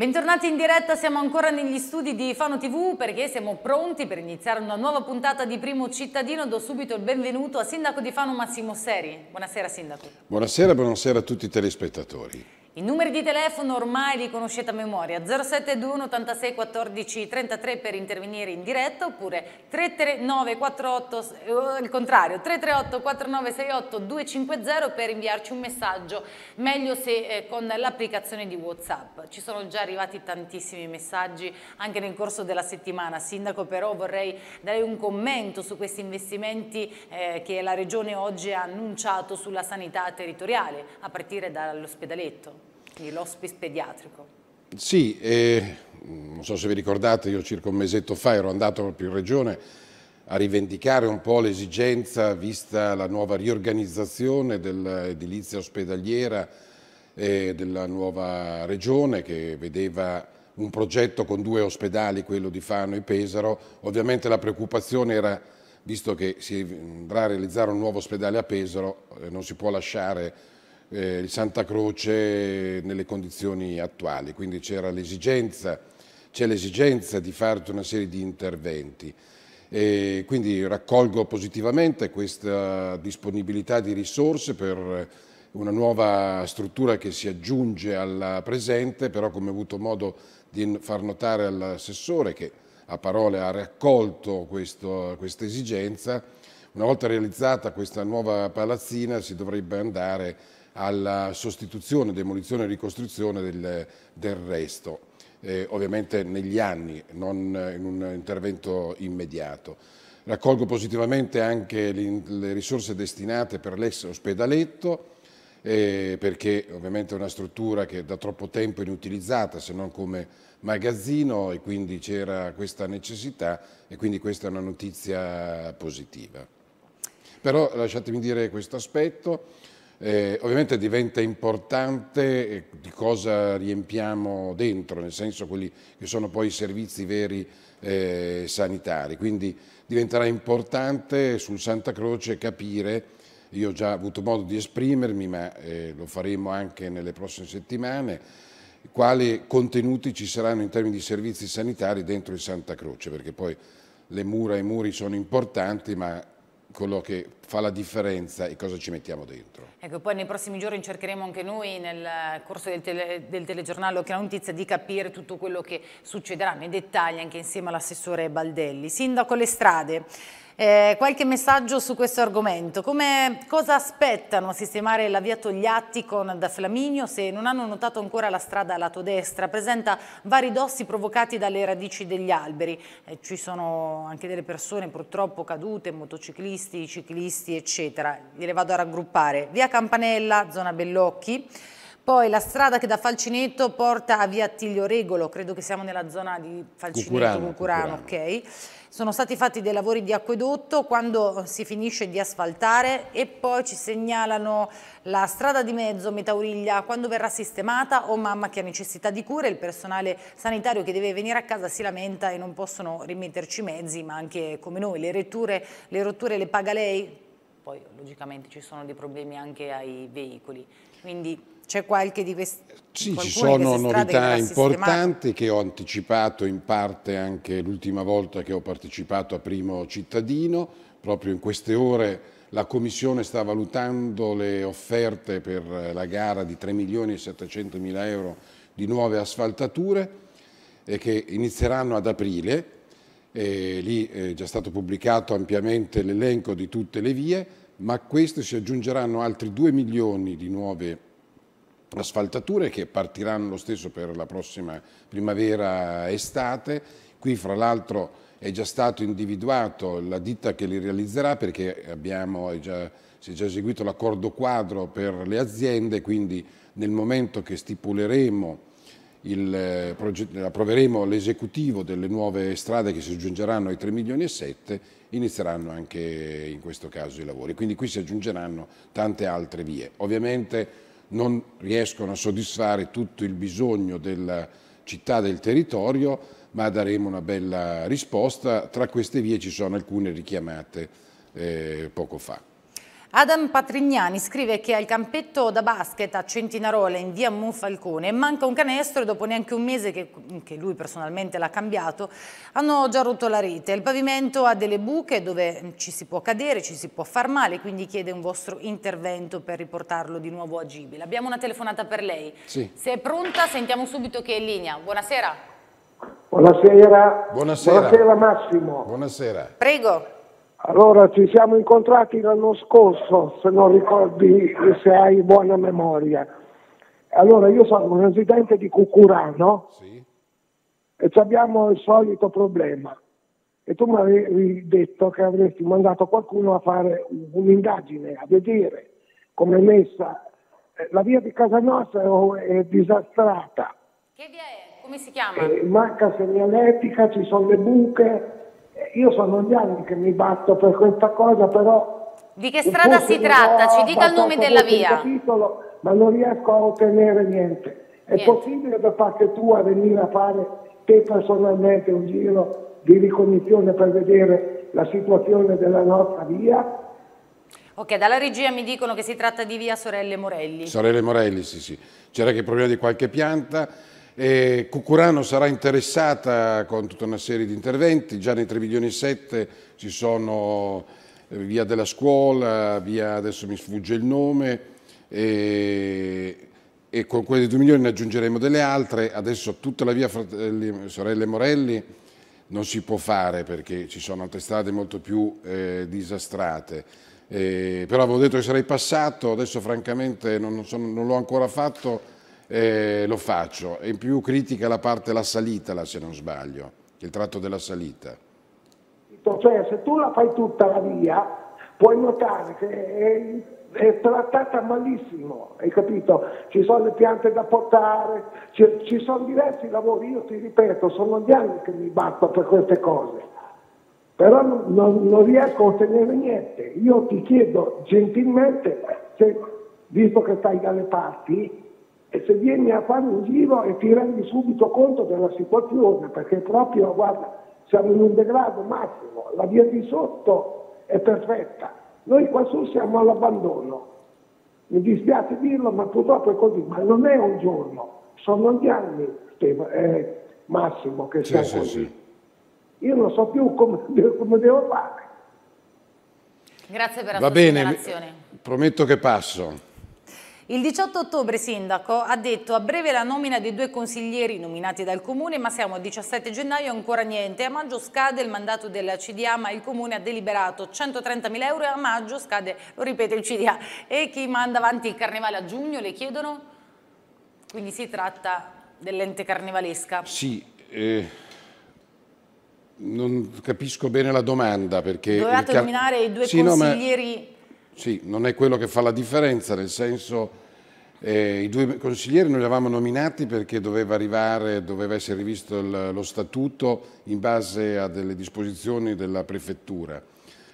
Bentornati in diretta, siamo ancora negli studi di Fano TV perché siamo pronti per iniziare una nuova puntata di Primo Cittadino. Do subito il benvenuto a Sindaco di Fano Massimo Seri. Buonasera Sindaco. Buonasera, buonasera a tutti i telespettatori. I numeri di telefono ormai li conoscete a memoria, 0721 86 14 33 per intervenire in diretta oppure 339 48, eh, il contrario, 338 4968 250 per inviarci un messaggio, meglio se eh, con l'applicazione di Whatsapp. Ci sono già arrivati tantissimi messaggi anche nel corso della settimana, Sindaco però vorrei dare un commento su questi investimenti eh, che la Regione oggi ha annunciato sulla sanità territoriale, a partire dall'ospedaletto. Boschi, pediatrico. Sì, eh, non so se vi ricordate, io circa un mesetto fa ero andato proprio in regione a rivendicare un po' l'esigenza, vista la nuova riorganizzazione dell'edilizia ospedaliera eh, della nuova regione che vedeva un progetto con due ospedali, quello di Fano e Pesaro. Ovviamente la preoccupazione era, visto che si mm, andrà a realizzare un nuovo ospedale a Pesaro, eh, non si può lasciare eh, il Santa Croce nelle condizioni attuali, quindi c'era l'esigenza, c'è l'esigenza di fare una serie di interventi. E quindi raccolgo positivamente questa disponibilità di risorse per una nuova struttura che si aggiunge alla presente, però come ho avuto modo di far notare all'assessore che a parole ha raccolto questo, questa esigenza, una volta realizzata questa nuova palazzina si dovrebbe andare alla sostituzione, demolizione e ricostruzione del, del resto, eh, ovviamente negli anni, non in un intervento immediato. Raccolgo positivamente anche le, le risorse destinate per l'ex ospedaletto, eh, perché ovviamente è una struttura che da troppo tempo è inutilizzata se non come magazzino e quindi c'era questa necessità e quindi questa è una notizia positiva. Però lasciatemi dire questo aspetto, eh, ovviamente diventa importante eh, di cosa riempiamo dentro, nel senso quelli che sono poi i servizi veri eh, sanitari. Quindi diventerà importante sul Santa Croce capire, io ho già avuto modo di esprimermi, ma eh, lo faremo anche nelle prossime settimane, quali contenuti ci saranno in termini di servizi sanitari dentro il Santa Croce, perché poi le mura e i muri sono importanti, ma quello che fa la differenza e cosa ci mettiamo dentro. Ecco, poi nei prossimi giorni cercheremo anche noi nel corso del, tele, del telegiornale che la notizia di capire tutto quello che succederà nei dettagli anche insieme all'assessore Baldelli. Sindaco Le Strade, eh, qualche messaggio su questo argomento. Come, cosa aspettano a sistemare la via Togliatti con da Flaminio se non hanno notato ancora la strada a lato destra? Presenta vari dossi provocati dalle radici degli alberi. Eh, ci sono anche delle persone purtroppo cadute, motociclisti, ciclisti acquisti, eccetera. Le vado a raggruppare. Via Campanella, zona Bellocchi. Poi la strada che da Falcinetto porta a via Tiglio Regolo, credo che siamo nella zona di Falcinetto, Cucurano, ok. Sono stati fatti dei lavori di acquedotto quando si finisce di asfaltare e poi ci segnalano la strada di mezzo Metauriglia quando verrà sistemata o oh mamma che ha necessità di cure, il personale sanitario che deve venire a casa si lamenta e non possono rimetterci mezzi, ma anche come noi, le retture, le rotture le paga lei? poi logicamente ci sono dei problemi anche ai veicoli. Quindi c'è qualche di queste Sì, ci sono novità importanti che ho anticipato in parte anche l'ultima volta che ho partecipato a Primo Cittadino, proprio in queste ore la Commissione sta valutando le offerte per la gara di 3 milioni e 700 mila euro di nuove asfaltature eh, che inizieranno ad aprile. E lì eh, è già stato pubblicato ampiamente l'elenco di tutte le vie ma a queste si aggiungeranno altri 2 milioni di nuove asfaltature che partiranno lo stesso per la prossima primavera-estate. Qui fra l'altro è già stato individuato la ditta che li realizzerà perché abbiamo, già, si è già eseguito l'accordo quadro per le aziende, quindi nel momento che stipuleremo il, eh, approveremo l'esecutivo delle nuove strade che si aggiungeranno ai 3 milioni e 7, inizieranno anche in questo caso i lavori. Quindi qui si aggiungeranno tante altre vie. Ovviamente non riescono a soddisfare tutto il bisogno della città, del territorio, ma daremo una bella risposta. Tra queste vie ci sono alcune richiamate eh, poco fa. Adam Patrignani scrive che al campetto da basket a Centinarola in via Monfalcone manca un canestro e dopo neanche un mese che, che lui personalmente l'ha cambiato hanno già rotto la rete. Il pavimento ha delle buche dove ci si può cadere, ci si può far male, quindi chiede un vostro intervento per riportarlo di nuovo agibile. Abbiamo una telefonata per lei. Sì. Se è pronta sentiamo subito che è in linea. Buonasera. Buonasera. Buonasera. Buonasera Massimo. Buonasera. Prego. Allora ci siamo incontrati l'anno scorso, se non ricordi, se hai buona memoria. Allora io sono un residente di Cucurano sì. e abbiamo il solito problema. E tu mi avevi detto che avresti mandato qualcuno a fare un'indagine, a vedere come è messa. Eh, la via di casa nostra è disastrata. Che via è? Come si chiama? Eh, manca segnaletica, ci sono le buche, io sono gli anni che mi batto per questa cosa, però... Di che strada si tratta? Ci dica il nome della via. Titolo, ma non riesco a ottenere niente. È niente. possibile da parte tua venire a fare te personalmente un giro di ricognizione per vedere la situazione della nostra via? Ok, dalla regia mi dicono che si tratta di via Sorelle Morelli. Sorelle Morelli, sì, sì. C'era che il problema di qualche pianta, e Cucurano sarà interessata con tutta una serie di interventi, già nei 3 milioni e 7 ci sono eh, via della scuola, via adesso mi sfugge il nome, e, e con quei 2 milioni ne aggiungeremo delle altre, adesso tutta la via fratelli, eh, Sorelle Morelli non si può fare perché ci sono altre strade molto più eh, disastrate. Eh, però avevo detto che sarei passato, adesso francamente non, non, non l'ho ancora fatto eh, lo faccio. E In più critica la parte della salita, là, se non sbaglio, il tratto della salita. Cioè se tu la fai tutta la via, puoi notare che è è trattata malissimo, hai capito? Ci sono le piante da portare, ci, ci, sono diversi lavori, io ti ripeto, sono gli anni che mi batto per queste cose, però non, non, non riesco a ottenere niente. Io ti chiedo gentilmente, se, visto che stai dalle parti, e se vieni a fare un giro e ti rendi subito conto della situazione, perché proprio, guarda, siamo in un degrado massimo, la via di sotto è perfetta, noi qua su siamo all'abbandono. Mi dispiace dirlo, ma purtroppo è così, ma non è un giorno, sono gli anni, Massimo, che siamo sì, così. sì. Io non so più come, come devo fare. Grazie per la Va sua bene, prometto che passo. Il 18 ottobre Sindaco ha detto a breve la nomina dei due consiglieri nominati dal Comune, ma siamo a 17 gennaio ancora niente. A maggio scade il mandato della CDA, ma il Comune ha deliberato 130.000 euro e a maggio scade, lo ripeto, il CDA. E chi manda avanti il carnevale a giugno, le chiedono? Quindi si tratta dell'ente carnevalesca. Sì, eh, non capisco bene la domanda perché... Dovevate nominare i due sì, consiglieri... No, ma sì, non è quello che fa la differenza, nel senso eh, i due consiglieri non li avevamo nominati perché doveva arrivare, doveva essere rivisto il, lo statuto in base a delle disposizioni della prefettura.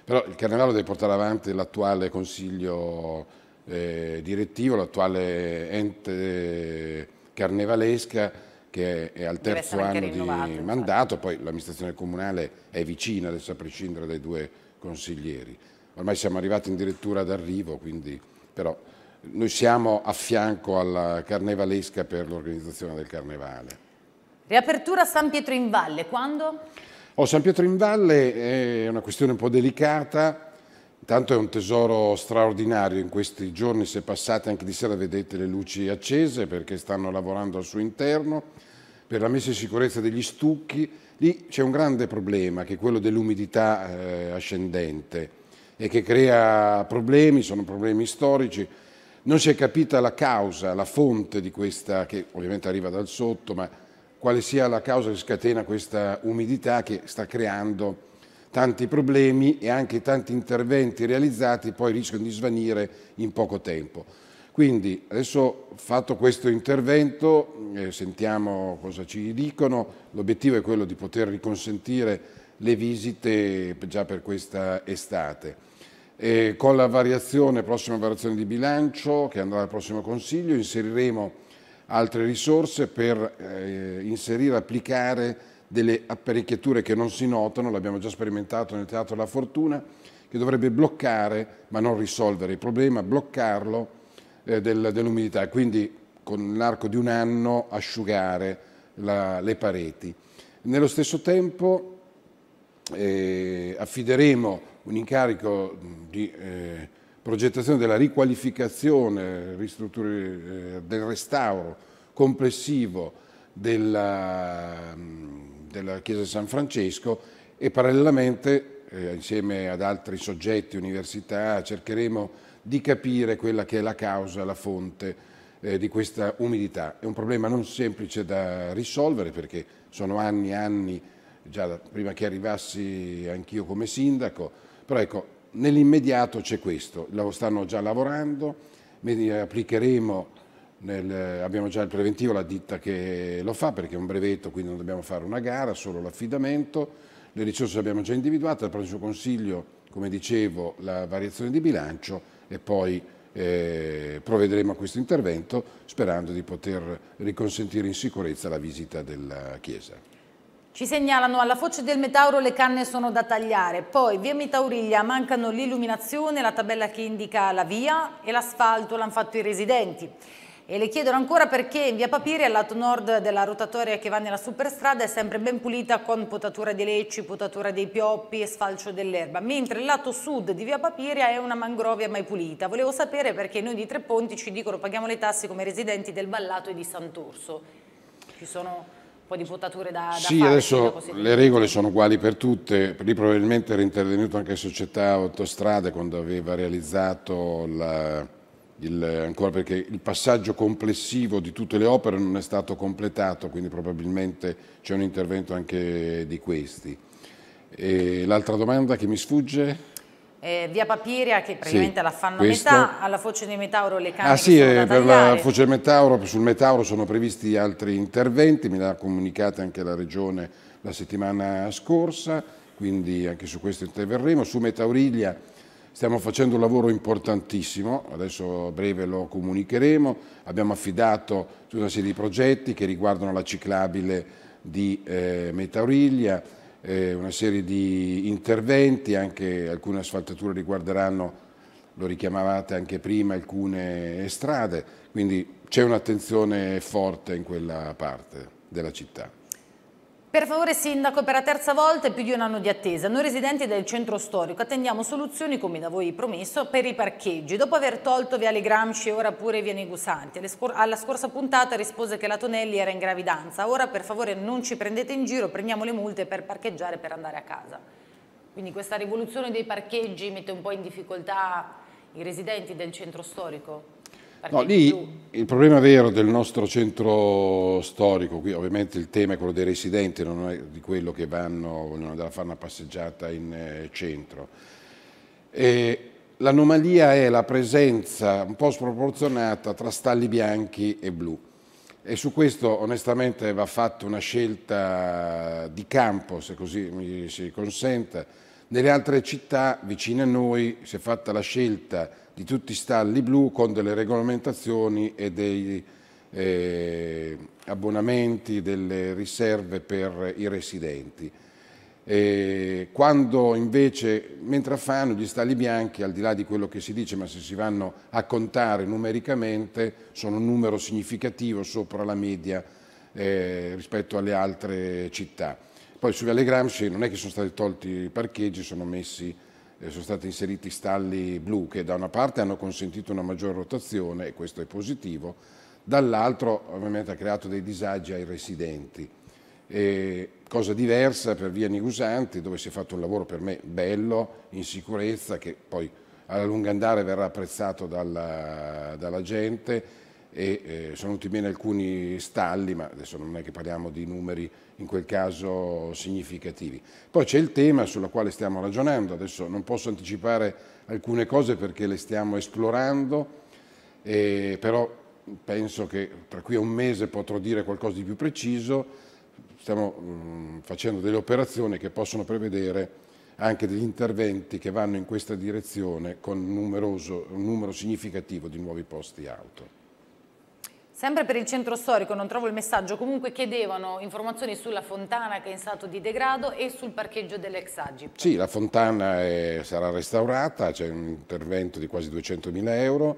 Però il Carnevale deve portare avanti l'attuale consiglio eh, direttivo, l'attuale ente eh, carnevalesca che è al terzo anno di mandato, poi l'amministrazione comunale è vicina adesso a prescindere dai due consiglieri ormai siamo arrivati addirittura ad arrivo, quindi però noi siamo a fianco alla carnevalesca per l'organizzazione del carnevale. Riapertura San Pietro in Valle, quando? Oh, San Pietro in Valle è una questione un po' delicata, intanto è un tesoro straordinario, in questi giorni se passate anche di sera vedete le luci accese perché stanno lavorando al suo interno, per la messa in sicurezza degli stucchi, lì c'è un grande problema che è quello dell'umidità eh, ascendente e che crea problemi, sono problemi storici. Non si è capita la causa, la fonte di questa, che ovviamente arriva dal sotto, ma quale sia la causa che scatena questa umidità che sta creando tanti problemi e anche tanti interventi realizzati poi rischiano di svanire in poco tempo. Quindi adesso fatto questo intervento, eh, sentiamo cosa ci dicono, l'obiettivo è quello di poter riconsentire le visite già per questa estate. E con la variazione, prossima variazione di bilancio che andrà al prossimo Consiglio inseriremo altre risorse per eh, inserire, applicare delle apparecchiature che non si notano, l'abbiamo già sperimentato nel Teatro della Fortuna, che dovrebbe bloccare, ma non risolvere il problema, bloccarlo eh, del, dell'umidità, quindi con l'arco di un anno asciugare la, le pareti. Nello stesso tempo eh, affideremo un incarico di eh, progettazione della riqualificazione, eh, del restauro complessivo della, della, Chiesa di San Francesco e parallelamente eh, insieme ad altri soggetti, università, cercheremo di capire quella che è la causa, la fonte eh, di questa umidità. È un problema non semplice da risolvere perché sono anni e anni, già prima che arrivassi anch'io come sindaco, però ecco, nell'immediato c'è questo, stanno già lavorando, applicheremo, nel, abbiamo già il preventivo, la ditta che lo fa perché è un brevetto, quindi non dobbiamo fare una gara, solo l'affidamento, le risorse le abbiamo già individuate, al prossimo Consiglio, come dicevo, la variazione di bilancio e poi eh, provvederemo a questo intervento sperando di poter riconsentire in sicurezza la visita della Chiesa. Ci segnalano alla foce del Metauro le canne sono da tagliare, poi via Mitauriglia mancano l'illuminazione, la tabella che indica la via e l'asfalto l'hanno fatto i residenti. E le chiedono ancora perché in via Papiri, al lato nord della rotatoria che va nella superstrada, è sempre ben pulita con potatura di lecci, potatura dei pioppi e sfalcio dell'erba, mentre il lato sud di via Papiria è una mangrovia mai pulita. Volevo sapere perché noi di Tre Ponti ci dicono paghiamo le tasse come residenti del Ballato e di Sant'Orso. Ci sono un po' di votature da, da sì, fare. Sì, adesso le regole sono uguali per tutte, lì probabilmente era intervenuto anche Società Autostrade quando aveva realizzato la, il, ancora perché il passaggio complessivo di tutte le opere non è stato completato, quindi probabilmente c'è un intervento anche di questi. L'altra domanda che mi sfugge? Eh, via Papiria che praticamente sì, la fanno a metà, alla Foce di Metauro le canne Ah sì, eh, per la Foce di Metauro, sul Metauro sono previsti altri interventi, me l'ha comunicata anche la Regione la settimana scorsa, quindi anche su questo interverremo. Su Metauriglia stiamo facendo un lavoro importantissimo, adesso a breve lo comunicheremo, abbiamo affidato tutta una serie di progetti che riguardano la ciclabile di eh, Metauriglia, eh, una serie di interventi, anche alcune asfaltature riguarderanno, lo richiamavate anche prima, alcune strade, quindi c'è un'attenzione forte in quella parte della città. Per favore Sindaco, per la terza volta e più di un anno di attesa, noi residenti del centro storico attendiamo soluzioni, come da voi promesso, per i parcheggi. Dopo aver tolto Viale Gramsci e ora pure Viale Gusanti, alla scorsa puntata rispose che la Tonelli era in gravidanza. Ora per favore non ci prendete in giro, prendiamo le multe per parcheggiare per andare a casa. Quindi questa rivoluzione dei parcheggi mette un po' in difficoltà i residenti del centro storico? No, lì il problema vero del nostro centro storico, qui ovviamente il tema è quello dei residenti, non è di quello che vanno, vogliono andare a fare una passeggiata in eh, centro. l'anomalia è la presenza un po' sproporzionata tra stalli bianchi e blu e su questo onestamente va fatta una scelta di campo, se così mi si consente. Nelle altre città vicine a noi si è fatta la scelta di tutti i stalli blu con delle regolamentazioni e dei eh, abbonamenti, delle riserve per i residenti. E quando invece, mentre fanno gli stalli bianchi, al di là di quello che si dice, ma se si vanno a contare numericamente, sono un numero significativo sopra la media eh, rispetto alle altre città. Poi su Viale Gramsci non è che sono stati tolti i parcheggi, sono messi eh, sono stati inseriti stalli blu che da una parte hanno consentito una maggiore rotazione e questo è positivo, dall'altro ovviamente ha creato dei disagi ai residenti. E eh, cosa diversa per via Nigusanti dove si è fatto un lavoro per me bello, in sicurezza, che poi alla lunga andare verrà apprezzato dalla, dalla gente e eh, sono venuti meno alcuni stalli, ma adesso non è che parliamo di numeri in quel caso significativi. Poi c'è il tema sulla quale stiamo ragionando, adesso non posso anticipare alcune cose perché le stiamo esplorando, eh, però penso che tra qui a un mese potrò dire qualcosa di più preciso, stiamo mh, mm, facendo delle operazioni che possono prevedere anche degli interventi che vanno in questa direzione con numeroso, un numero significativo di nuovi posti auto. Sempre per il centro storico, non trovo il messaggio, comunque chiedevano informazioni sulla fontana che è in stato di degrado e sul parcheggio dell'ex Agip. Sì, la fontana è, sarà restaurata, c'è un intervento di quasi 200.000 euro,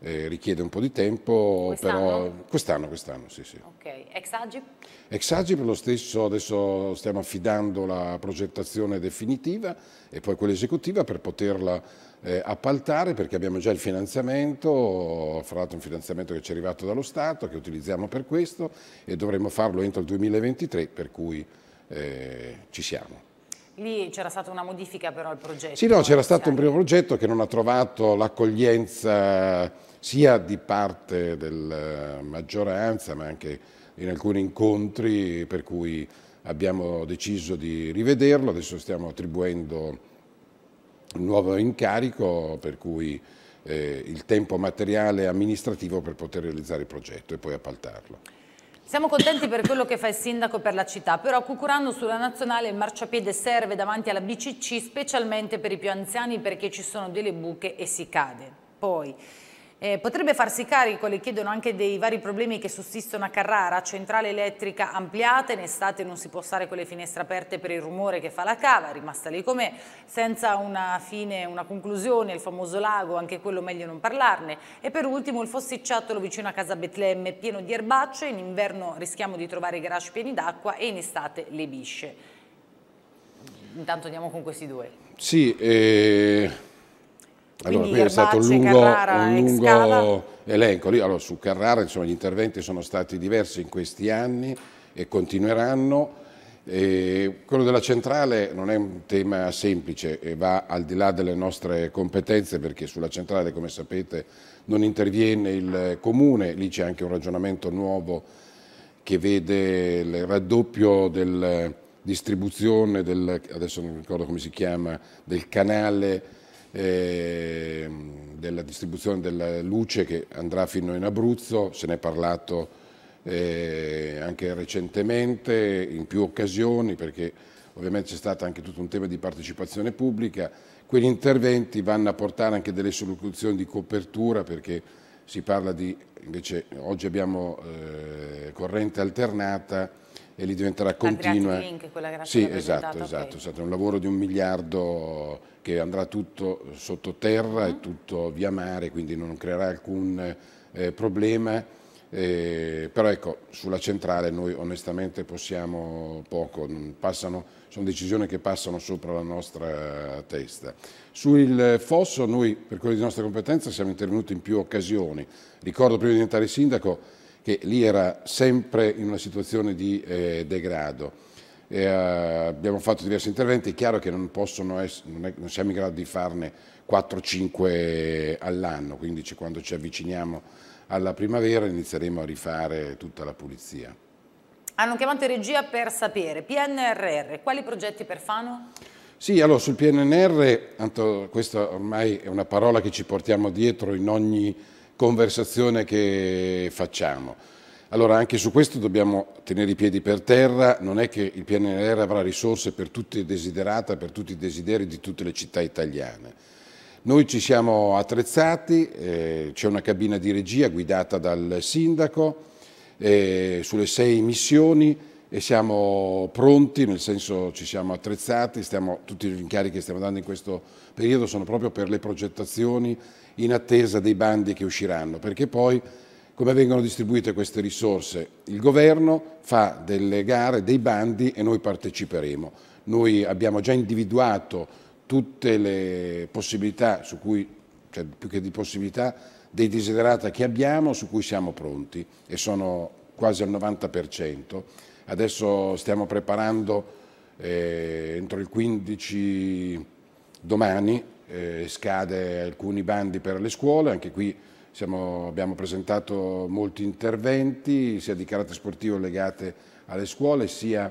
eh, richiede un po' di tempo, quest'anno? quest'anno, quest'anno, sì, sì. Ok, ex Agip? Ex Agip lo stesso, adesso stiamo affidando la progettazione definitiva e poi quella esecutiva per poterla eh, appaltare perché abbiamo già il finanziamento, fra l'altro un finanziamento che ci è arrivato dallo Stato, che utilizziamo per questo e dovremo farlo entro il 2023, per cui eh, ci siamo. Lì c'era stata una modifica però al progetto? Sì, no, c'era diciamo, stato un primo progetto che non ha trovato l'accoglienza sia di parte della eh, maggioranza ma anche in alcuni incontri per cui abbiamo deciso di rivederlo, adesso stiamo attribuendo un nuovo incarico per cui eh, il tempo materiale e amministrativo per poter realizzare il progetto e poi appaltarlo. Siamo contenti per quello che fa il sindaco per la città, però cucurando sulla nazionale il marciapiede serve davanti alla BCC specialmente per i più anziani perché ci sono delle buche e si cade. Poi eh, potrebbe farsi carico, le chiedono anche dei vari problemi che sussistono a Carrara, centrale elettrica ampliata, in estate non si può stare con le finestre aperte per il rumore che fa la cava, è rimasta lì com'è, senza una fine, una conclusione, il famoso lago, anche quello meglio non parlarne, e per ultimo il fossicciattolo vicino a Casa Betlemme, pieno di erbacce, in inverno rischiamo di trovare garage pieni d'acqua e in estate le bisce. Intanto andiamo con questi due. Sì, eh... Allora, qui è stato un lungo, Carrara, un lungo elenco. Allora, su Carrara insomma, gli interventi sono stati diversi in questi anni e continueranno. E quello della centrale non è un tema semplice e va al di là delle nostre competenze perché sulla centrale, come sapete, non interviene il comune, lì c'è anche un ragionamento nuovo che vede il raddoppio della distribuzione del, adesso non ricordo come si chiama, del canale eh, della distribuzione della luce che andrà fino in Abruzzo, se ne è parlato eh, anche recentemente in più occasioni perché ovviamente c'è stato anche tutto un tema di partecipazione pubblica, quegli interventi vanno a portare anche delle soluzioni di copertura perché si parla di, invece oggi abbiamo eh, corrente alternata, e lì diventerà continua. Link, quella sì, esatto, okay. Esatto, esatto, è un lavoro di un miliardo che andrà tutto sottoterra mm. e mm-hmm. tutto via mare, quindi non creerà alcun eh, problema. Eh, però ecco, sulla centrale noi onestamente possiamo poco, passano, sono decisioni che passano sopra la nostra testa. Sul fosso noi, per quello di nostra competenza, siamo intervenuti in più occasioni. Ricordo prima di diventare sindaco, che lì era sempre in una situazione di eh, degrado. E, uh, abbiamo fatto diversi interventi, è chiaro che non, essere, non, è, non siamo in grado di farne 4-5 all'anno, quindi quando ci avviciniamo alla primavera inizieremo a rifare tutta la pulizia. Hanno chiamato in regia per sapere, PNRR, quali progetti per Fano? Sì, allora sul PNNR, questa ormai è una parola che ci portiamo dietro in ogni conversazione che facciamo. Allora anche su questo dobbiamo tenere i piedi per terra, non è che il PNRR avrà risorse per tutti i desiderata, per tutti i desideri di tutte le città italiane. Noi ci siamo attrezzati, eh, c'è una cabina di regia guidata dal sindaco eh, sulle sei missioni, e siamo pronti, nel senso ci siamo attrezzati, stiamo, tutti gli incarichi che stiamo dando in questo periodo sono proprio per le progettazioni in attesa dei bandi che usciranno, perché poi come vengono distribuite queste risorse? Il governo fa delle gare, dei bandi e noi parteciperemo. Noi abbiamo già individuato tutte le possibilità su cui, cioè più che di possibilità, dei desiderata che abbiamo, su cui siamo pronti e sono quasi al 90%. Adesso stiamo preparando eh, entro il 15 domani eh, scade alcuni bandi per le scuole, anche qui siamo, abbiamo presentato molti interventi sia di carattere sportivo legate alle scuole sia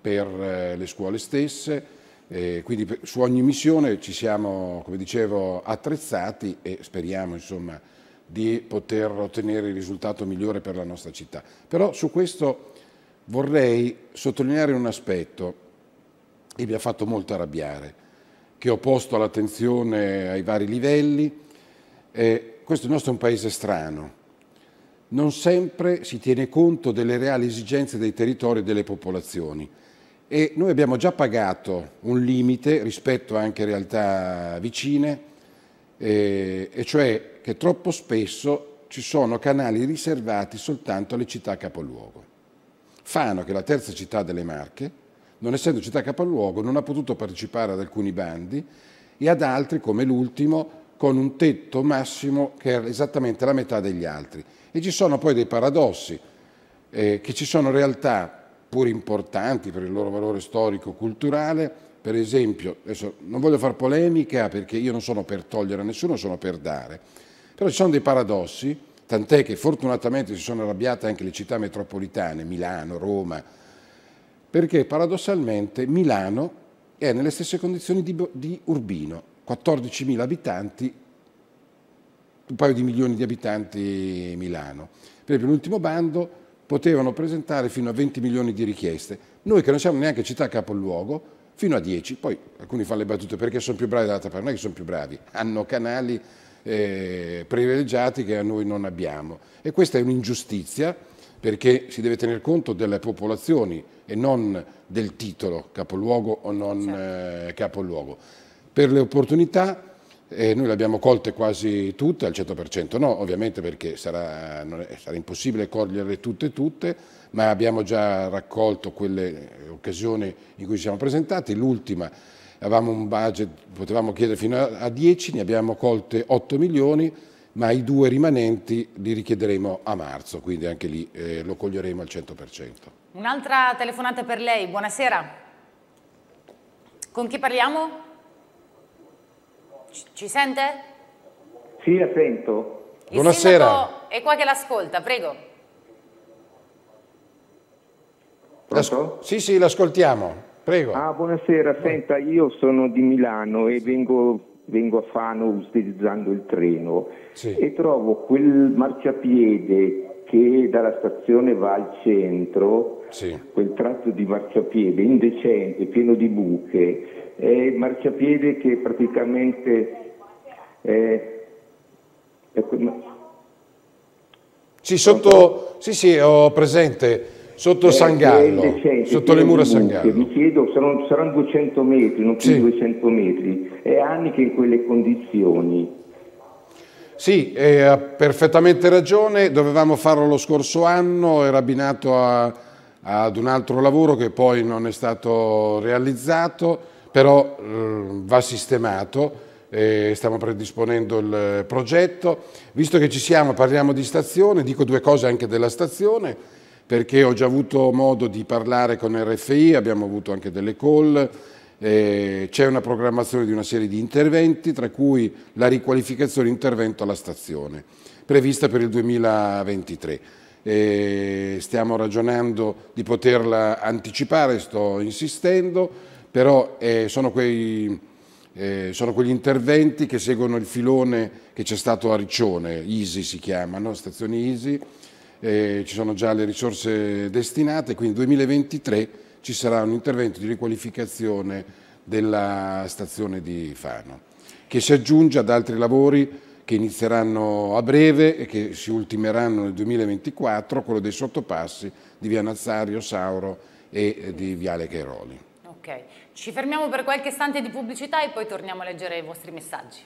per eh, le scuole stesse. Eh, quindi per, su ogni missione ci siamo, come dicevo, attrezzati e speriamo insomma, di poter ottenere il risultato migliore per la nostra città. Però su questo vorrei sottolineare un aspetto che mi ha fatto molto arrabbiare, che ho posto all'attenzione ai vari livelli. Eh, questo nostro è un paese strano. Non sempre si tiene conto delle reali esigenze dei territori e delle popolazioni. E noi abbiamo già pagato un limite rispetto anche a realtà vicine, eh, e cioè che troppo spesso ci sono canali riservati soltanto alle città capoluogo. Fano, che è la terza città delle Marche, non essendo città capoluogo, non ha potuto partecipare ad alcuni bandi e ad altri, come l'ultimo, con un tetto massimo che era esattamente la metà degli altri. E ci sono poi dei paradossi, eh, che ci sono realtà pur importanti per il loro valore storico-culturale, per esempio, adesso non voglio fare polemica perché io non sono per togliere a nessuno, sono per dare, però ci sono dei paradossi tant'è che fortunatamente si sono arrabbiate anche le città metropolitane, Milano, Roma, perché paradossalmente Milano è nelle stesse condizioni di, di Urbino, 14.000 abitanti, un paio di milioni di abitanti Milano. Per esempio l'ultimo bando potevano presentare fino a 20 milioni di richieste, noi che non siamo neanche città capoluogo, fino a 10, poi alcuni fanno le battute perché sono più bravi dall'altra parte, non è che sono più bravi, hanno canali eh, privilegiati che a noi non abbiamo. E questa è un'ingiustizia perché si deve tener conto delle popolazioni e non del titolo capoluogo o non certo. eh, capoluogo. Per le opportunità eh, noi le abbiamo colte quasi tutte, al 100% no, ovviamente perché sarà, è, sarà impossibile coglierle tutte e tutte, ma abbiamo già raccolto quelle occasioni in cui ci siamo presentati. L'ultima avevamo un budget, potevamo chiedere fino a 10, ne abbiamo colte 8 milioni, ma i due rimanenti li richiederemo a marzo, quindi anche lì eh, lo coglieremo al 100%. Un'altra telefonata per lei, buonasera. Con chi parliamo? Ci sente? Sì, attento. Il Buonasera. è qua che l'ascolta, prego. Pronto? Sì, sì, l'ascoltiamo. Prego. Ah, buonasera, senta, io sono di Milano e vengo vengo a Fano utilizzando il treno sì. e trovo quel marciapiede che dalla stazione va al centro, sì. quel tratto di marciapiede indecente, pieno di buche, è il marciapiede che praticamente è... è quel... Sì, sotto... sì, sì, ho presente. Sotto eh, San Gallo, eh, sotto le mura San Gallo. Mi chiedo, saranno, saranno 200 metri, non più sì. 200 metri. È anni che in quelle condizioni. Sì, eh, ha perfettamente ragione, dovevamo farlo lo scorso anno, era abbinato a, ad un altro lavoro che poi non è stato realizzato, però mh, mm, va sistemato, eh, stiamo predisponendo il progetto. Visto che ci siamo, parliamo di stazione, dico due cose anche della stazione perché ho già avuto modo di parlare con RFI, abbiamo avuto anche delle call, c'è una programmazione di una serie di interventi, tra cui la riqualificazione intervento alla stazione, prevista per il 2023. Eh, stiamo ragionando di poterla anticipare, sto insistendo, però eh, sono, quei, eh, sono, quegli interventi che seguono il filone che c'è stato a Riccione, ISI si chiamano, stazioni ISI, eh, ci sono già le risorse destinate, quindi 2023 ci sarà un intervento di riqualificazione della stazione di Fano, che si aggiunge ad altri lavori che inizieranno a breve e che si ultimeranno nel 2024, quello dei sottopassi di Via Nazario, Sauro e eh, di Viale Cairoli. Ok, ci fermiamo per qualche istante di pubblicità e poi torniamo a leggere i vostri messaggi.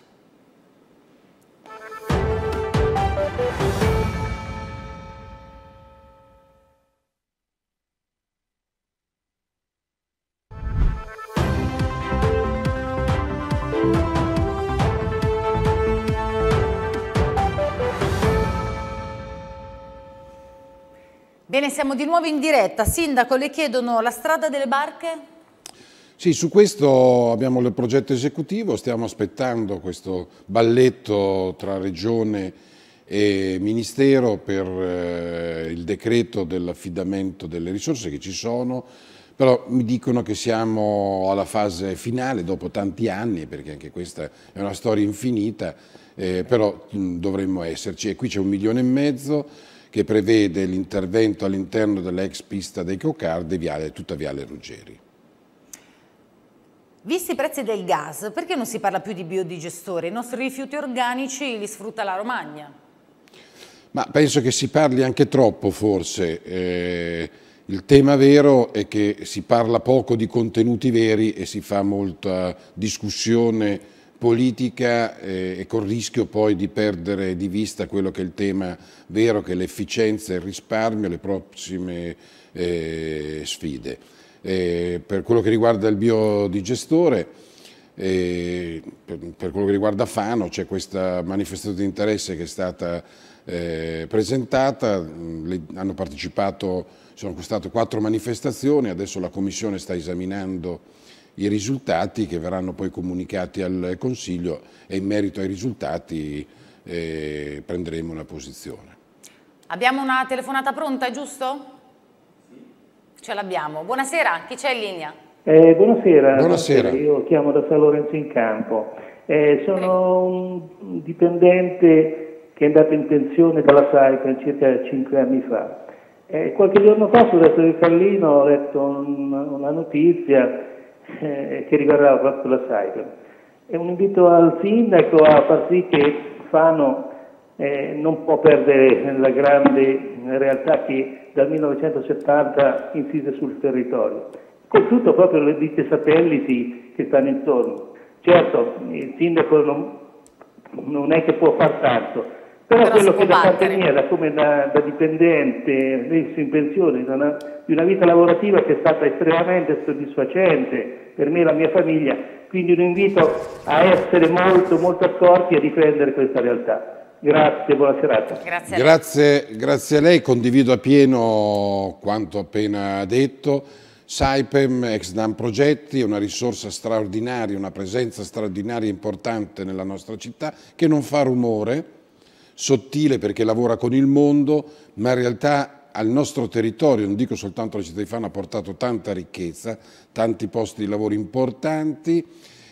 Bene, siamo di nuovo in diretta. Sindaco, le chiedono la strada delle barche? Sì, su questo abbiamo il progetto esecutivo, stiamo aspettando questo balletto tra Regione e Ministero per eh, il decreto dell'affidamento delle risorse che ci sono, però mi dicono che siamo alla fase finale dopo tanti anni, perché anche questa è una storia infinita, eh, però mh, dovremmo esserci e qui c'è un milione e mezzo che prevede l'intervento all'interno dell'ex pista dei Cocardi, viale, tutta Viale Ruggeri. Visti i prezzi del gas, perché non si parla più di biodigestore? I nostri rifiuti organici li sfrutta la Romagna. Ma penso che si parli anche troppo forse. Eh, il tema vero è che si parla poco di contenuti veri e si fa molta discussione politica eh, e col rischio poi di perdere di vista quello che è il tema vero, che è l'efficienza e il risparmio, le prossime eh, sfide. Eh, per quello che riguarda il biodigestore, eh, per, per, quello che riguarda Fano c'è questa manifestazione di interesse che è stata eh, presentata, mm, Le, hanno partecipato, sono state quattro manifestazioni, adesso la Commissione sta esaminando i risultati che verranno poi comunicati al Consiglio e in merito ai risultati eh, prenderemo una posizione. Abbiamo una telefonata pronta, giusto? Ce l'abbiamo. Buonasera, chi c'è in linea? Eh, buonasera. buonasera, io chiamo da San Lorenzo in Campo. Eh, sono un dipendente che è andato in pensione dalla SAICA circa 5 anni fa. Eh, qualche giorno fa sul resto del Carlino ho letto un, una notizia eh, che riguardava proprio la cyber. È un invito al sindaco a far sì che Fano eh, non può perdere la grande realtà che dal 1970 incide sul territorio, con tutto proprio le ditte satelliti che stanno intorno. Certo, il sindaco non, non è che può far tanto, però quello che da parte mia, da, come da, da dipendente messo in pensione da una, di una vita lavorativa che è stata estremamente soddisfacente per me e la mia famiglia, quindi un invito a essere molto, molto accorti e a difendere questa realtà. Grazie, buona serata. Grazie a, grazie, grazie a lei, condivido appieno quanto appena detto. Saipem, Exdam Progetti, è una risorsa straordinaria, una presenza straordinaria e importante nella nostra città che non fa rumore, sottile perché lavora con il mondo, ma in realtà al nostro territorio, non dico soltanto la città di Fano, ha portato tanta ricchezza, tanti posti di lavoro importanti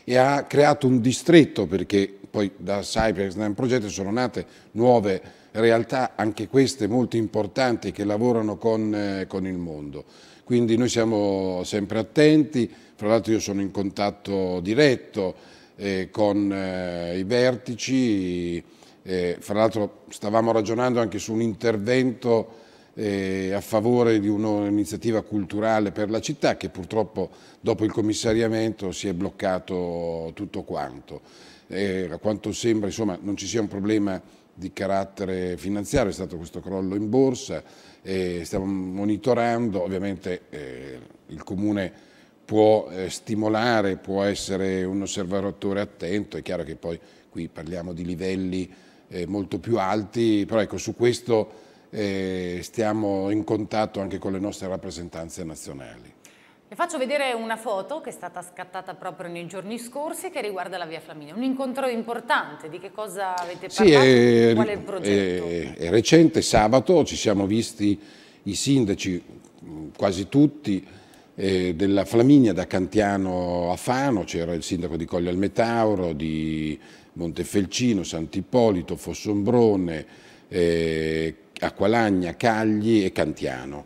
e ha creato un distretto perché poi da Cybex, da un progetto sono nate nuove realtà, anche queste molto importanti, che lavorano con, eh, con il mondo. Quindi noi siamo sempre attenti, fra l'altro io sono in contatto diretto eh, con eh, i vertici, eh, fra l'altro stavamo ragionando anche su un intervento eh, a favore di un'iniziativa culturale per la città che purtroppo dopo il commissariamento si è bloccato tutto quanto. Eh, a quanto sembra insomma, non ci sia un problema di carattere finanziario, è stato questo crollo in borsa, eh, stiamo monitorando, ovviamente eh, il Comune può eh, stimolare, può essere un osservatore attento, è chiaro che poi qui parliamo di livelli eh, molto più alti, però ecco, su questo eh, stiamo in contatto anche con le nostre rappresentanze nazionali. Le faccio vedere una foto che è stata scattata proprio nei giorni scorsi che riguarda la Via Flaminia, un incontro importante, di che cosa avete parlato? Sì, è, Qual è il progetto? È, è recente, sabato ci siamo visti i sindaci, mm, quasi tutti, eh, della Flaminia da Cantiano a Fano, c'era il sindaco di Colle al Metauro, di Montefelcino, Sant'Ippolito, Fossombrone, eh, Acqualagna, Cagli e Cantiano.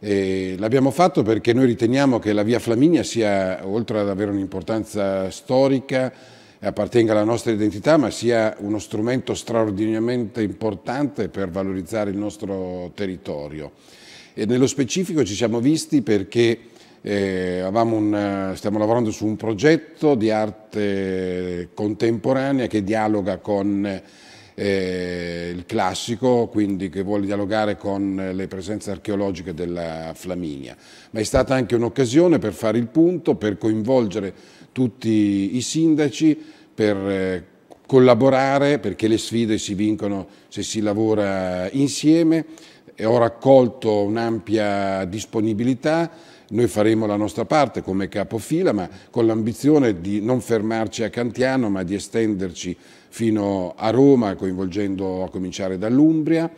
Eh, l'abbiamo fatto perché noi riteniamo che la via Flaminia sia, oltre ad avere un'importanza storica, appartenga alla nostra identità, ma sia uno strumento straordinariamente importante per valorizzare il nostro territorio. E nello specifico ci siamo visti perché eh, un, eh, stiamo lavorando su un progetto di arte contemporanea che dialoga con eh, il classico, quindi che vuole dialogare con le presenze archeologiche della Flaminia. Ma è stata anche un'occasione per fare il punto, per coinvolgere tutti i sindaci, per eh, collaborare, perché le sfide si vincono se si lavora insieme. E ho raccolto un'ampia disponibilità noi faremo la nostra parte come capofila, ma con l'ambizione di non fermarci a Cantiano, ma di estenderci fino a Roma, coinvolgendo a cominciare dall'Umbria.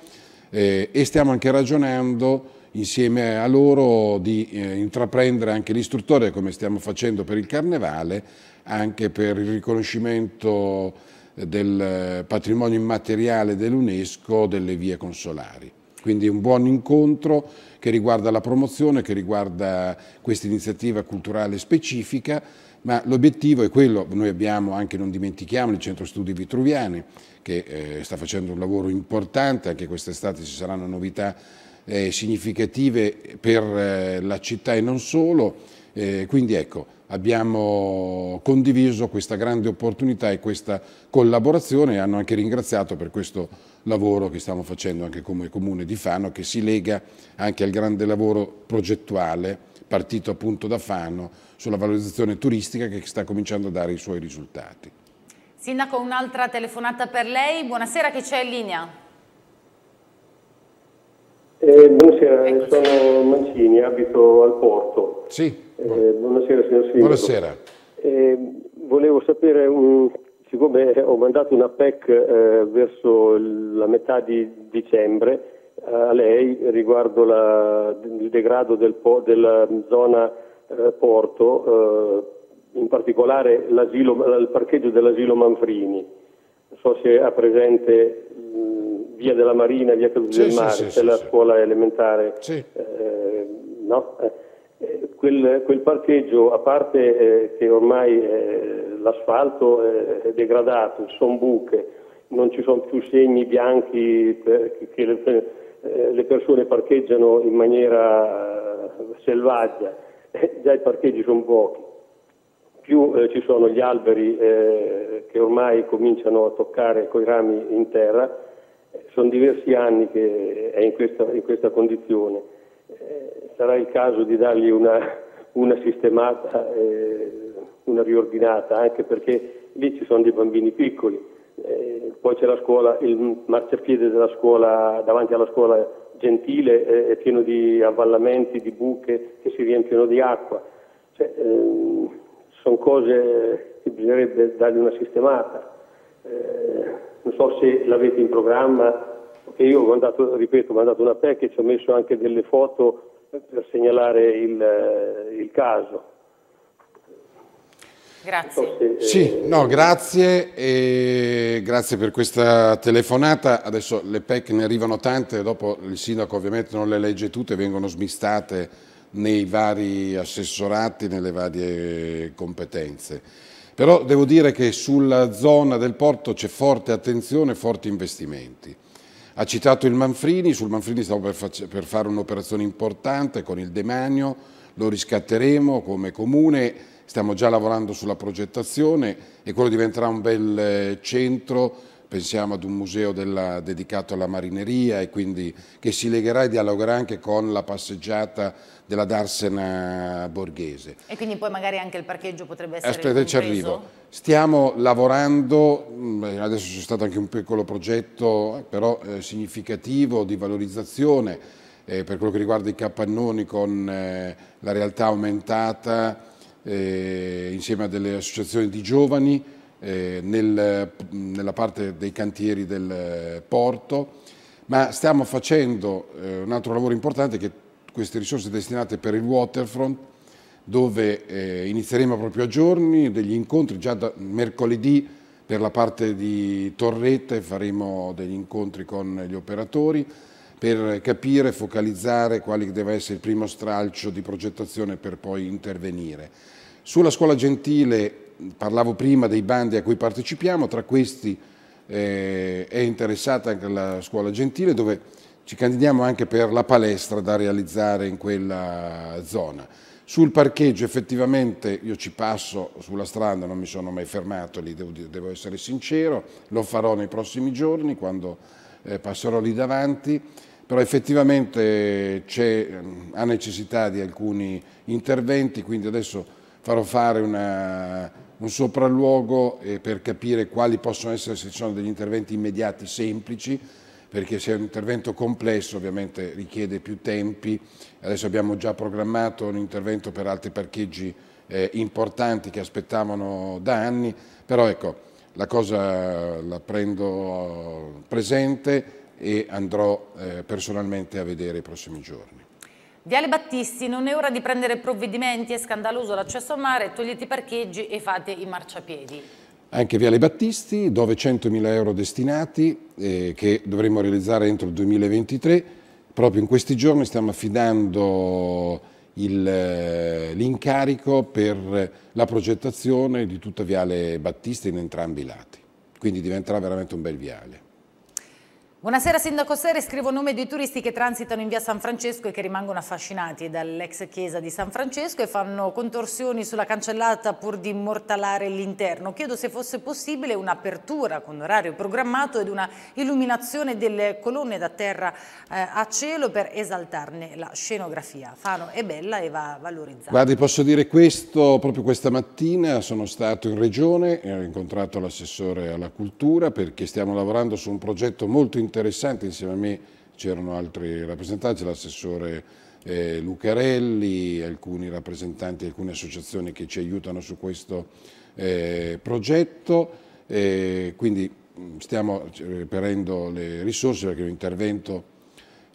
Eh, e stiamo anche ragionando insieme a loro di eh, intraprendere anche l'istruttore, come stiamo facendo per il Carnevale, anche per il riconoscimento del patrimonio immateriale dell'UNESCO delle vie consolari. Quindi un buon incontro che riguarda la promozione, che riguarda questa iniziativa culturale specifica, ma l'obiettivo è quello, noi abbiamo anche, non dimentichiamo, il Centro Studi Vitruviani che eh, sta facendo un lavoro importante, anche quest'estate ci saranno novità eh, significative per eh, la città e non solo, eh, quindi ecco, abbiamo condiviso questa grande opportunità e questa collaborazione e hanno anche ringraziato per questo lavoro che stiamo facendo anche come Comune di Fano che si lega anche al grande lavoro progettuale partito appunto da Fano sulla valorizzazione turistica che sta cominciando a dare i suoi risultati. Sindaco, un'altra telefonata per lei. Buonasera, chi c'è in linea? Eh, buonasera, ecco. sono Mancini, abito al Porto. Sì. Eh, buonasera signor Sindaco. Buonasera. Eh, volevo sapere, um, siccome ho mandato una PEC eh, verso la metà di dicembre eh, a lei riguardo la, il degrado del, della zona eh, porto, eh, in particolare il parcheggio dell'asilo Manfrini. Non so se ha presente via della Marina, via Caduto sì, del Mare, sì, sì, c'è la scuola elementare. No? quel, quel, parcheggio, a parte eh, che ormai eh, l'asfalto è degradato, sono buche, non ci sono più segni bianchi per, che le, eh, le, persone parcheggiano in maniera eh, selvaggia, eh, già i parcheggi sono pochi, più ci sono gli alberi che ormai cominciano a toccare coi rami in terra, sono diversi anni che è in questa, in questa condizione eh, sarà il caso di dargli una, una sistemata, eh, una riordinata, anche perché lì ci sono dei bambini piccoli. Eh, poi c'è la scuola, il marciapiede della scuola, davanti alla scuola gentile eh, è pieno di avvallamenti, di buche che si riempiono di acqua. Cioè, eh, sono cose che bisognerebbe dargli una sistemata. non so se l'avete in programma e io ho mandato, ripeto, ho mandato una PEC e ci ho messo anche delle foto per segnalare il, eh, il caso. Grazie. Eh, sì, no, grazie, e grazie per questa telefonata. Adesso le PEC ne arrivano tante, dopo il sindaco ovviamente non le legge tutte, vengono smistate nei vari assessorati, nelle varie competenze. Però devo dire che sulla zona del porto c'è forte attenzione, e forti investimenti. Ha citato il Manfrini, sul Manfrini stiamo per, per fare un'operazione importante con il demanio, lo riscatteremo come comune, stiamo già lavorando sulla progettazione e quello diventerà un bel eh, centro pensiamo ad un museo della, dedicato alla marineria e quindi che si legherà e dialogherà anche con la passeggiata della Darsena borghese. E quindi poi magari anche il parcheggio potrebbe essere Aspetta, ci arrivo. Stiamo lavorando, mm, adesso c'è stato anche un piccolo progetto però eh, significativo di valorizzazione eh, per quello che riguarda i capannoni con eh, la realtà aumentata eh, insieme a delle associazioni di giovani eh, nel, nella parte dei cantieri del eh, porto, ma stiamo facendo eh, un altro lavoro importante che queste risorse destinate per il waterfront, dove eh, inizieremo proprio a giorni degli incontri, già da mercoledì per la parte di Torrette faremo degli incontri con gli operatori per capire, focalizzare quale deve essere il primo stralcio di progettazione per poi intervenire. Sulla scuola gentile parlavo prima dei bandi a cui partecipiamo, tra questi eh, è interessata anche la scuola Gentile dove ci candidiamo anche per la palestra da realizzare in quella zona. Sul parcheggio effettivamente io ci passo sulla strada, non mi sono mai fermato lì, devo, devo essere sincero, lo farò nei prossimi giorni quando eh, passerò lì davanti, però effettivamente ha necessità di alcuni interventi, quindi adesso farò fare una, un sopralluogo eh, per capire quali possono essere, se ci sono degli interventi immediati semplici, perché se è un intervento complesso ovviamente richiede più tempi. Adesso abbiamo già programmato un intervento per altri parcheggi eh, importanti che aspettavano da anni, però ecco, la cosa la prendo eh, presente e andrò eh, personalmente a vedere i prossimi giorni. Viale Battisti, non è ora di prendere provvedimenti, è scandaloso l'accesso al mare, togliete i parcheggi e fate i marciapiedi. Anche Viale Battisti, dove 100.000 euro destinati, eh, che dovremmo realizzare entro il 2023. Proprio in questi giorni stiamo affidando eh, l'incarico per la progettazione di tutta Viale Battisti in entrambi i lati. Quindi diventerà veramente un bel viale. Buonasera Sindaco Sere, scrivo nome dei turisti che transitano in via San Francesco e che rimangono affascinati dall'ex chiesa di San Francesco e fanno contorsioni sulla cancellata pur di immortalare l'interno. Chiedo se fosse possibile un'apertura con orario programmato ed una illuminazione delle colonne da terra eh, a cielo per esaltarne la scenografia. Fano è bella e va valorizzata. Guardi, posso dire questo, proprio questa mattina sono stato in regione, e ho incontrato l'assessore alla cultura perché stiamo lavorando su un progetto molto interessante interessante, insieme a me c'erano altri rappresentanti, l'assessore eh, Lucarelli, alcuni rappresentanti di alcune associazioni che ci aiutano su questo eh, progetto, eh, quindi mm, stiamo reperendo le risorse perché è un intervento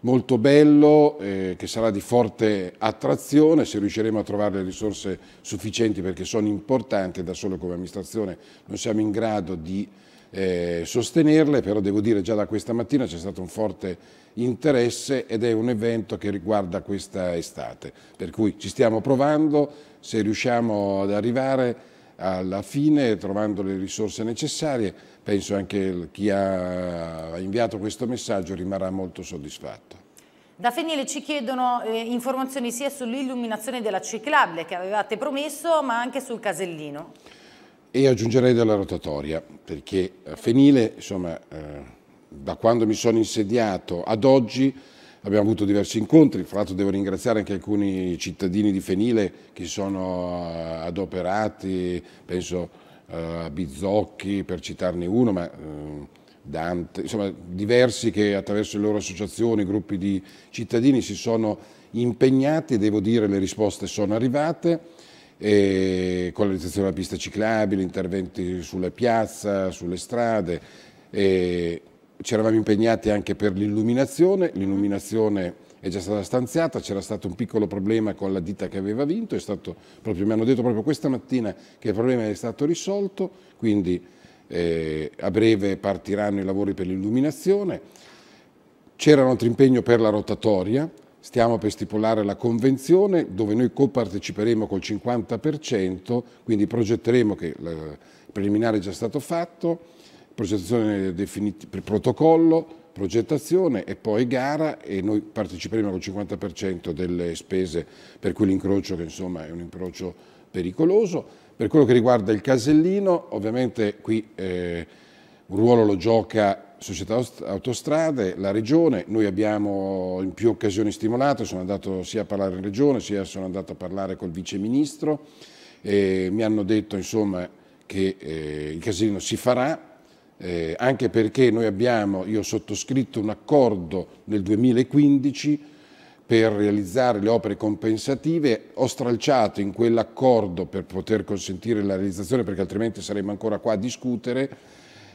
molto bello eh, che sarà di forte attrazione se riusciremo a trovare le risorse sufficienti perché sono importanti da solo come amministrazione non siamo in grado di eh, sostenerle, però devo dire già da questa mattina c'è stato un forte interesse ed è un evento che riguarda questa estate, per cui ci stiamo provando, se riusciamo ad arrivare alla fine trovando le risorse necessarie, penso anche chi ha inviato questo messaggio rimarrà molto soddisfatto. Da Fenile ci chiedono eh, informazioni sia sull'illuminazione della ciclabile che avevate promesso, ma anche sul casellino e aggiungerei della rotatoria, perché eh, Fenile, insomma, eh, da quando mi sono insediato ad oggi abbiamo avuto diversi incontri, fra l'altro devo ringraziare anche alcuni cittadini di Fenile che si sono eh, adoperati, penso a Bizocchi per citarne uno, ma Dante, insomma diversi che attraverso le loro associazioni, gruppi di cittadini si sono impegnati, devo dire le risposte sono arrivate con la realizzazione della pista ciclabile, interventi sulla piazza, sulle strade. ci eravamo impegnati anche per l'illuminazione, mhm. l'illuminazione è già stata stanziata, c'era stato un piccolo problema con la ditta che aveva vinto, proprio, mi hanno detto proprio questa mattina che il problema è stato risolto, quindi eh, a breve partiranno i lavori per l'illuminazione. C'era un altro impegno per la rotatoria, Stiamo per stipulare la convenzione dove noi coparteciperemo col 50%, quindi progetteremo che il preliminare è già stato fatto, progettazione per protocollo, progettazione e poi gara e noi parteciperemo col 50% delle spese per quell'incrocio che insomma è un incrocio pericoloso. Per quello che riguarda il casellino, ovviamente qui eh, un ruolo lo gioca società autostrade, la regione, noi abbiamo in più occasioni stimolato, sono andato sia a parlare in regione sia sono andato a parlare col vice ministro e mi hanno detto insomma, che eh, il casino si farà, eh, anche perché noi abbiamo, io ho sottoscritto un accordo nel 2015 per realizzare le opere compensative, ho stralciato in quell'accordo per poter consentire la realizzazione perché altrimenti saremmo ancora qua a discutere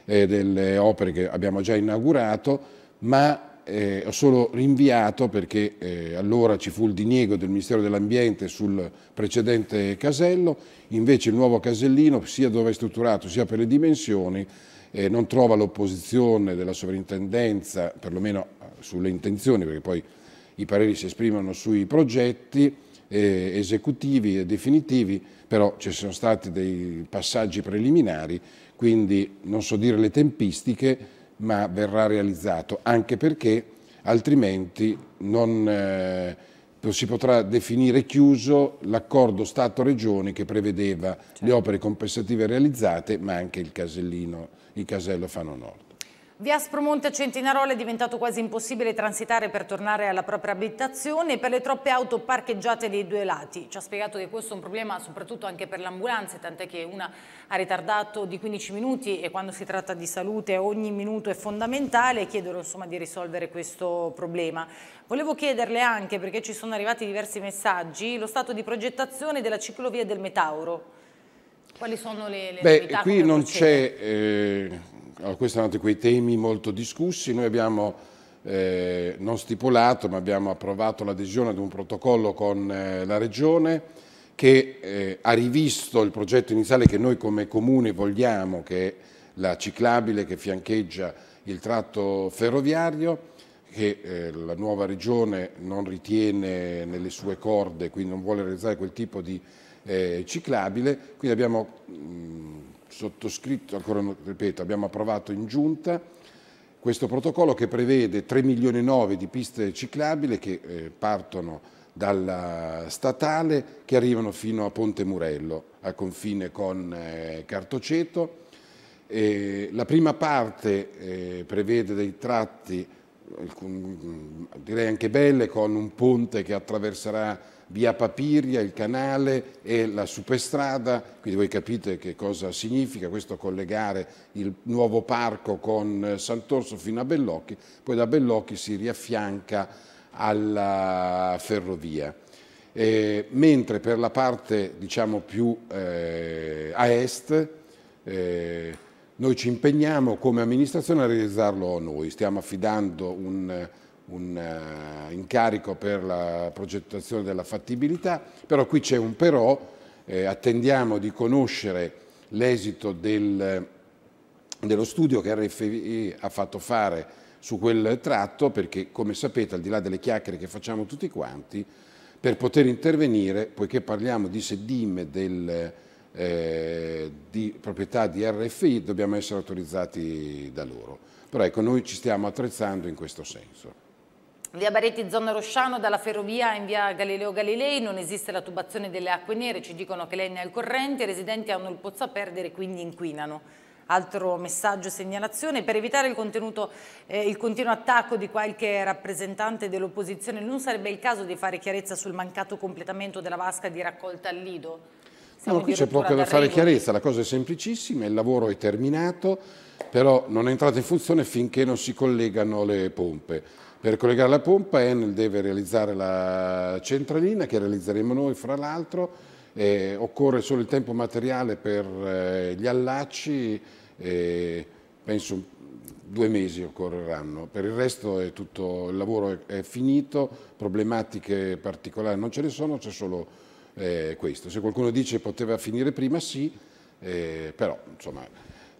eh, delle opere che abbiamo già inaugurato, ma eh, ho solo rinviato perché eh, allora ci fu il diniego del Ministero dell'Ambiente sul precedente casello, invece il nuovo casellino, sia dove è strutturato sia per le dimensioni, eh, non trova l'opposizione della sovrintendenza, perlomeno eh, sulle intenzioni, perché poi i pareri si esprimono sui progetti, eh, esecutivi e definitivi, però ci sono stati dei passaggi preliminari quindi non so dire le tempistiche, ma verrà realizzato, anche perché altrimenti non eh, si potrà definire chiuso l'accordo Stato-Regioni che prevedeva certo. le opere compensative realizzate, ma anche il, casellino, il casello Fano Nord. Via Spromonte a Centinarola è diventato quasi impossibile transitare per tornare alla propria abitazione e per le troppe auto parcheggiate dei due lati. Ci ha spiegato che questo è un problema soprattutto anche per le ambulanze, tant'è che una ha ritardato di 15 minuti e quando si tratta di salute ogni minuto è fondamentale chiedono insomma di risolvere questo problema. Volevo chiederle anche, perché ci sono arrivati diversi messaggi, lo stato di progettazione della ciclovia del Metauro. Quali sono le, le Beh, novità? Qui non c'è, eh, allora, questo quei temi molto discussi, noi abbiamo eh, non stipulato ma abbiamo approvato l'adesione ad un protocollo con eh, la Regione che eh, ha rivisto il progetto iniziale che noi come Comune vogliamo, che è la ciclabile che fiancheggia il tratto ferroviario, che eh, la nuova regione non ritiene nelle sue corde, quindi non vuole realizzare quel tipo di eh, ciclabile, quindi abbiamo mh, mm, sottoscritto, ancora ripeto, abbiamo approvato in giunta questo protocollo che prevede 3 milioni e 9 di piste ciclabili che eh, partono dalla statale che arrivano fino a Ponte Murello, a confine con eh, Cartoceto. Eh, la prima parte eh, prevede dei tratti, eh, mm, direi anche belle, con un ponte che attraverserà via Papiria, il canale e la superstrada, quindi voi capite che cosa significa questo collegare il nuovo parco con eh, Sant'Orso fino a Bellocchi, poi da Bellocchi si riaffianca alla ferrovia. Eh, mentre per la parte diciamo, più eh, a est eh, noi ci impegniamo come amministrazione a realizzarlo noi, stiamo affidando un un eh, incarico per la progettazione della fattibilità, però qui c'è un però, eh, attendiamo di conoscere l'esito del, dello studio che RFI ha fatto fare su quel tratto perché come sapete al di là delle chiacchiere che facciamo tutti quanti per poter intervenire poiché parliamo di sedime del, eh, di proprietà di RFI dobbiamo essere autorizzati da loro però ecco noi ci stiamo attrezzando in questo senso Via Baretti, zona Rosciano, dalla ferrovia in via Galileo Galilei non esiste la tubazione delle acque nere, ci dicono che lei ne ha il corrente, i residenti hanno il pozzo a perdere quindi inquinano. Altro messaggio e segnalazione, per evitare il, eh, il continuo attacco di qualche rappresentante dell'opposizione non sarebbe il caso di fare chiarezza sul mancato completamento della vasca di raccolta al Lido? Siamo no, qui c'è poco da fare chiarezza, la cosa è semplicissima, il lavoro è terminato, però non è entrata in funzione finché non si collegano le pompe. Per collegare la pompa Enel deve realizzare la centralina che realizzeremo noi fra l'altro, eh, occorre solo il tempo materiale per eh, gli allacci, eh, penso due mesi occorreranno, per il resto tutto, il lavoro è, è, finito, problematiche particolari non ce ne sono, c'è solo eh, questo. Se qualcuno dice poteva finire prima sì, eh, però insomma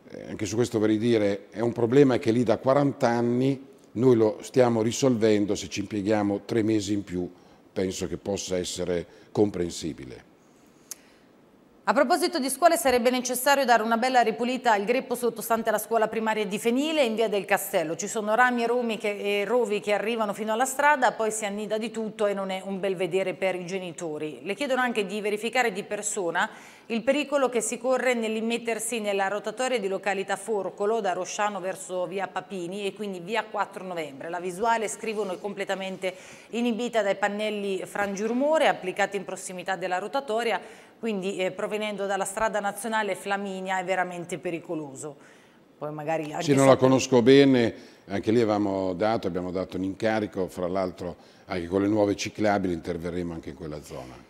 eh, anche su questo vorrei dire, è un problema che lì da 40 anni noi lo stiamo risolvendo, se ci impieghiamo tre mesi in più penso che possa essere comprensibile. A proposito di scuole sarebbe necessario dare una bella ripulita al greppo sottostante la scuola primaria di Fenile in via del Castello. Ci sono rami e, che, e rovi che arrivano fino alla strada, poi si annida di tutto e non è un bel vedere per i genitori. Le chiedono anche di verificare di persona il pericolo che si corre nell'immettersi nella rotatoria di località Forcolo da Rosciano verso via Papini e quindi via 4 novembre. La visuale, scrivono, è completamente inibita dai pannelli frangiurmore applicati in prossimità della rotatoria, quindi eh, provenendo dalla strada nazionale Flaminia è veramente pericoloso. Poi magari anche sì, non la conosco bene, anche lì avevamo dato, abbiamo dato un incarico, fra l'altro anche con le nuove ciclabili interverremo anche in quella zona.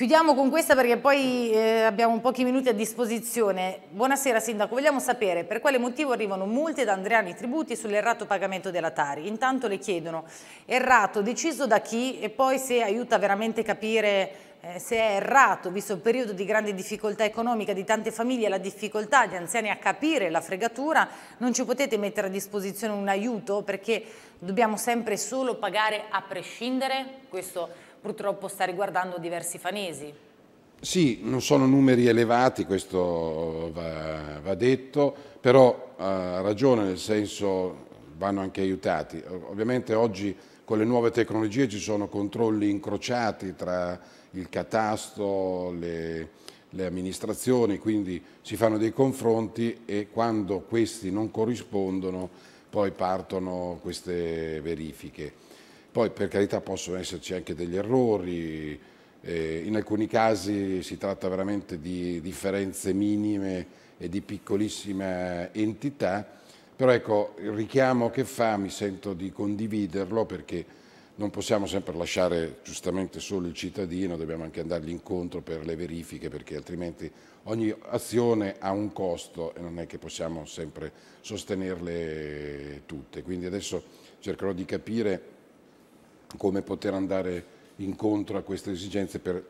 Chiudiamo con questa perché poi eh, abbiamo pochi minuti a disposizione. Buonasera Sindaco, vogliamo sapere per quale motivo arrivano multe da Andreani Tributi sull'errato pagamento della Tari. Intanto le chiedono errato deciso da chi e poi se aiuta veramente a capire eh, se è errato, visto il periodo di grande difficoltà economica di tante famiglie e la difficoltà di anziani a capire la fregatura, non ci potete mettere a disposizione un aiuto perché dobbiamo sempre solo pagare a prescindere? Questo purtroppo sta riguardando diversi fanesi. Sì, non sono numeri elevati, questo va, va detto, però ha eh, ragione nel senso vanno anche aiutati. Ovviamente oggi con le nuove tecnologie ci sono controlli incrociati tra il catasto, le, le amministrazioni, quindi si fanno dei confronti e quando questi non corrispondono poi partono queste verifiche. Poi per carità possono esserci anche degli errori, eh, in alcuni casi si tratta veramente di differenze minime e di piccolissima entità, però ecco il richiamo che fa mi sento di condividerlo perché non possiamo sempre lasciare giustamente solo il cittadino, dobbiamo anche andargli incontro per le verifiche perché altrimenti ogni azione ha un costo e non è che possiamo sempre sostenerle tutte. Quindi adesso cercherò di capire come poter andare incontro a queste esigenze per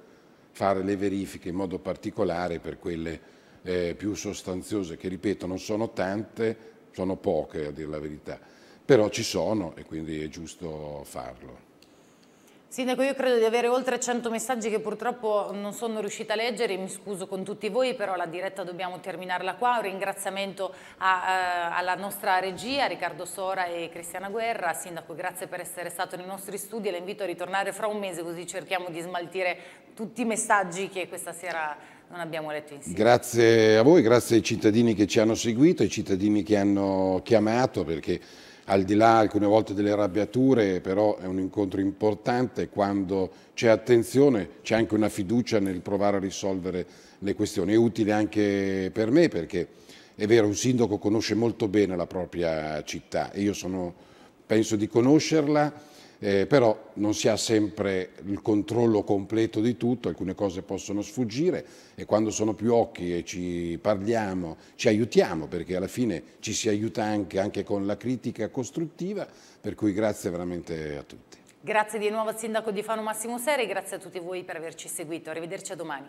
fare le verifiche in modo particolare per quelle eh, più sostanziose, che ripeto non sono tante, sono poche a dire la verità, però ci sono e quindi è giusto farlo. Sindaco, io credo di avere oltre 100 messaggi che purtroppo non sono riuscita a leggere, mi scuso con tutti voi, però la diretta dobbiamo terminarla qua. Un ringraziamento a, a, eh, alla nostra regia, Riccardo Sora e Cristiana Guerra. Sindaco, grazie per essere stato nei nostri studi e la invito a ritornare fra un mese così cerchiamo di smaltire tutti i messaggi che questa sera non abbiamo letto insieme. Grazie a voi, grazie ai cittadini che ci hanno seguito, ai cittadini che hanno chiamato perché al di là alcune volte delle arrabbiature, però è un incontro importante quando c'è attenzione, c'è anche una fiducia nel provare a risolvere le questioni. È utile anche per me perché è vero, un sindaco conosce molto bene la propria città e io sono, penso di conoscerla eh, però non si ha sempre il controllo completo di tutto, alcune cose possono sfuggire e quando sono più occhi e ci parliamo, ci aiutiamo perché alla fine ci si aiuta anche, anche con la critica costruttiva, per cui grazie veramente a tutti. Grazie di nuovo al Sindaco di Fano Massimo Seri, grazie a tutti voi per averci seguito, arrivederci a domani.